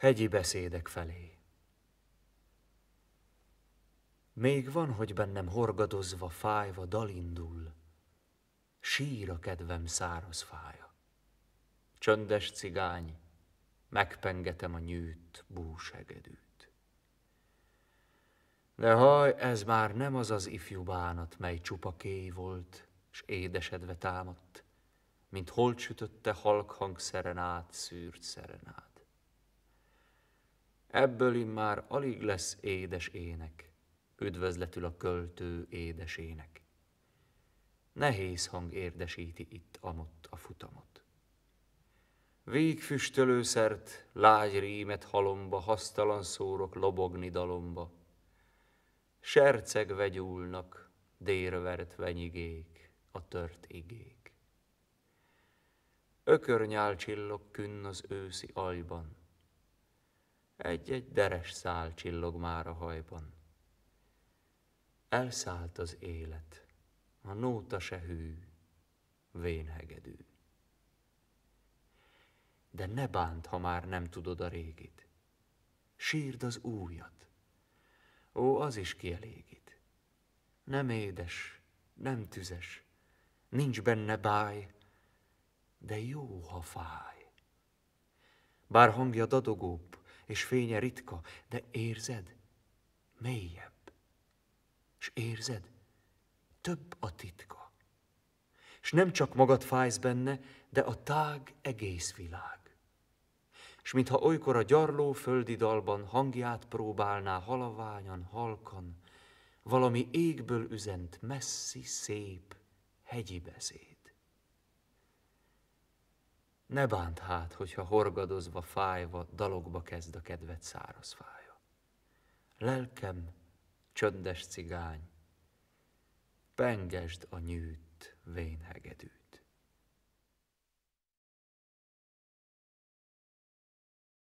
hegyi beszédek felé. Még van, hogy bennem horgadozva, fájva dalindul, sír a kedvem száraz fája. Csöndes cigány, megpengetem a nyűt, búsegedűt. De haj, ez már nem az az ifjú bánat, mely csupa kéj volt, s édesedve támadt, mint holtsütötte halk hangszeren át, szűrt szeren át. Ebből immár alig lesz édes ének, üdvözletül a költő édesének. Nehéz hang érdesíti itt amott a futamot. Végfüstölőszert, lágy rímet halomba, hasztalan szórok lobogni dalomba. Serceg vegyúlnak, dérvert venyigék, a tört igék. Ökörnyál csillog künn az őszi ajban, egy-egy deres szál csillog már a hajban. Elszállt az élet, a nóta se hű, vénhegedű. De ne bánt, ha már nem tudod a régit. Sírd az újat. Ó, az is kielégít. Nem édes, nem tüzes, nincs benne báj, de jó, ha fáj. Bár hangja dadogó, és fénye ritka, de érzed, mélyebb. És érzed, több a titka. És nem csak magad fájsz benne, de a tág egész világ. És mintha olykor a gyarló földi dalban hangját próbálná halaványan, halkan, valami égből üzent messzi, szép hegyi beszéd. Ne bánt hát, hogyha horgadozva, fájva, dalokba kezd a kedved száraz fája. Lelkem, csöndes cigány, pengesd a nyűt, vénhegedűt.